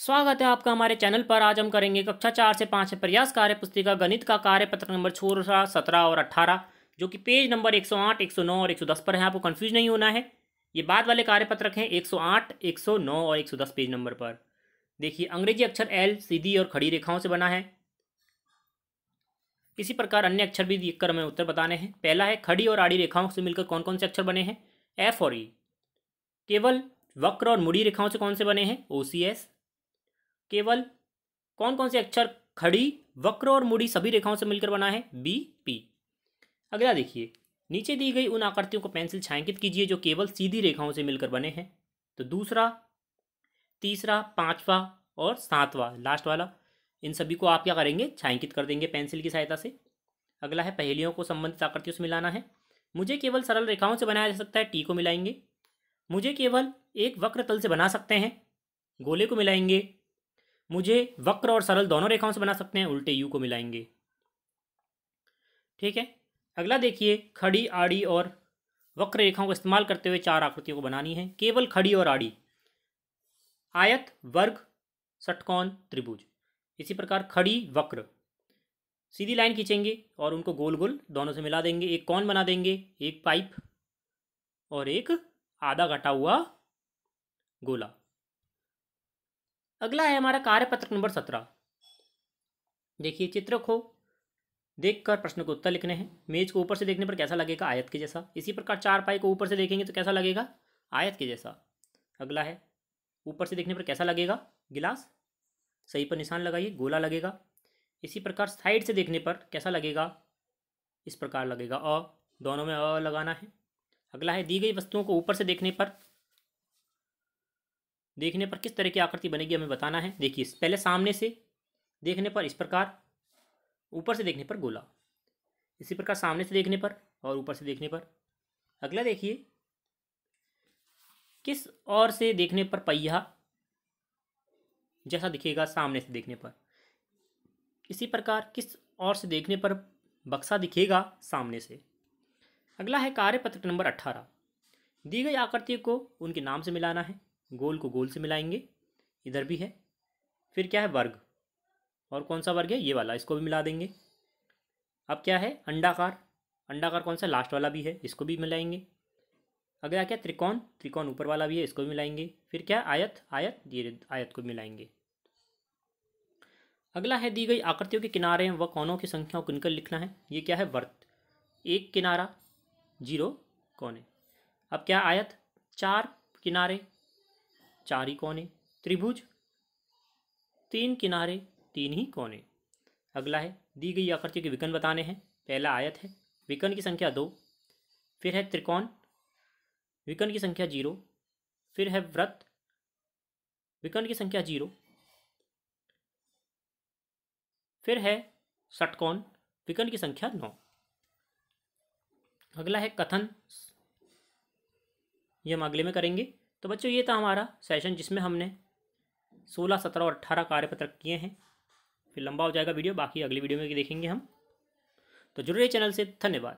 स्वागत है आपका हमारे चैनल पर आज हम करेंगे कक्षा चार से पाँच प्रयास कार्य पुस्तिका गणित का कार्य पत्र नंबर सोलह सत्रह और अट्ठारह जो कि पेज नंबर एक सौ आठ एक सौ नौ और एक सौ दस पर है आपको कन्फ्यूज नहीं होना है ये बाद वाले कार्य पत्रक हैं एक सौ आठ एक सौ नौ और एक सौ दस पेज नंबर पर देखिए अंग्रेजी अक्षर एल सीधी और खड़ी रेखाओं से बना है इसी प्रकार अन्य अक्षर भी देखकर हमें उत्तर बताने हैं पहला है खड़ी और आड़ी रेखाओं से मिलकर कौन कौन से अक्षर बने हैं एफ और ई e। केवल वक्र और मुड़ी रेखाओं से कौन से बने हैं ओ सी एस केवल कौन कौन से अक्षर खड़ी वक्र और मुड़ी सभी रेखाओं से मिलकर बना है बी पी अगला देखिए नीचे दी गई उन आकृतियों को पेंसिल छायांकित कीजिए जो केवल सीधी रेखाओं से मिलकर बने हैं तो दूसरा तीसरा पांचवा और सातवा लास्ट वाला इन सभी को आप क्या करेंगे छायांकित कर देंगे पेंसिल की सहायता से अगला है पहेलियों को संबंधित आकृतियों से मिलाना है मुझे केवल सरल रेखाओं से बनाया जा सकता है टी को मिलाएंगे मुझे केवल एक वक्र तल से बना सकते हैं गोले को मिलाएंगे मुझे वक्र और सरल दोनों रेखाओं से बना सकते हैं उल्टे यू को मिलाएंगे ठीक है अगला देखिए खड़ी आड़ी और वक्र रेखाओं का इस्तेमाल करते हुए चार आकृतियों को बनानी है केवल खड़ी और आड़ी आयत वर्ग सटकौन त्रिभुज इसी प्रकार खड़ी वक्र सीधी लाइन खींचेंगे और उनको गोल गोल दोनों से मिला देंगे एक कौन बना देंगे एक पाइप और एक आधा घटा हुआ गोला अगला है हमारा कार्यपत्र नंबर सत्रह देखिए चित्र खो देखकर प्रश्न को उत्तर लिखने हैं मेज को ऊपर से देखने पर कैसा लगेगा आयत के जैसा इसी प्रकार चार पाई को ऊपर से देखेंगे तो कैसा लगेगा आयत के जैसा अगला है ऊपर से देखने पर कैसा लगेगा गिलास सही पर निशान लगाइए गोला लगेगा इसी प्रकार साइड से देखने पर कैसा लगेगा इस प्रकार लगेगा अ दोनों में अ लगाना है अगला है दी गई वस्तुओं को ऊपर से देखने पर देखने पर किस तरह की आकृति बनेगी हमें बताना है देखिए पहले सामने से देखने पर इस प्रकार ऊपर से देखने पर गोला इसी प्रकार सामने से देखने पर और ऊपर से देखने पर अगला देखिए किस और से देखने पर पहिया जैसा दिखेगा सामने से देखने पर इसी प्रकार किस और से देखने पर बक्सा दिखेगा सामने से अगला है कार्यपत्र नंबर अट्ठारह दी गई आकृति को उनके नाम से मिलाना है गोल को गोल से मिलाएंगे इधर भी है फिर क्या है वर्ग और कौन सा वर्ग है ये वाला इसको भी मिला देंगे अब क्या है अंडाकार अंडाकार कौन सा लास्ट वाला भी है इसको भी मिलाएंगे अगला क्या त्रिकोण त्रिकोण ऊपर वाला भी है इसको भी मिलाएंगे फिर क्या आयत आयत ये आयत को मिलाएंगे अगला है दी गई आकृतियों के किनारे व कोनों की संख्या को निकल लिखना है ये क्या है वर्त एक किनारा जीरो कोने अब क्या आयत चार किनारे चार ही कोने त्रिभुज तीन किनारे तीन ही कोने अगला है दी गई आकृति के विकर्ण बताने हैं पहला आयत है विकर्ण की संख्या दो फिर है त्रिकोण विकर्ण की संख्या जीरो फिर है व्रत विकर्ण की संख्या जीरो फिर है षटकोण विकर्ण की संख्या नौ अगला है कथन ये हम अगले में करेंगे तो बच्चों ये था हमारा सेशन जिसमें हमने सोलह सत्रह और अट्ठारह कार्यपत्रक किए हैं फिर लंबा हो जाएगा वीडियो बाकी अगली वीडियो में देखेंगे हम तो जुड़ रहे चैनल से धन्यवाद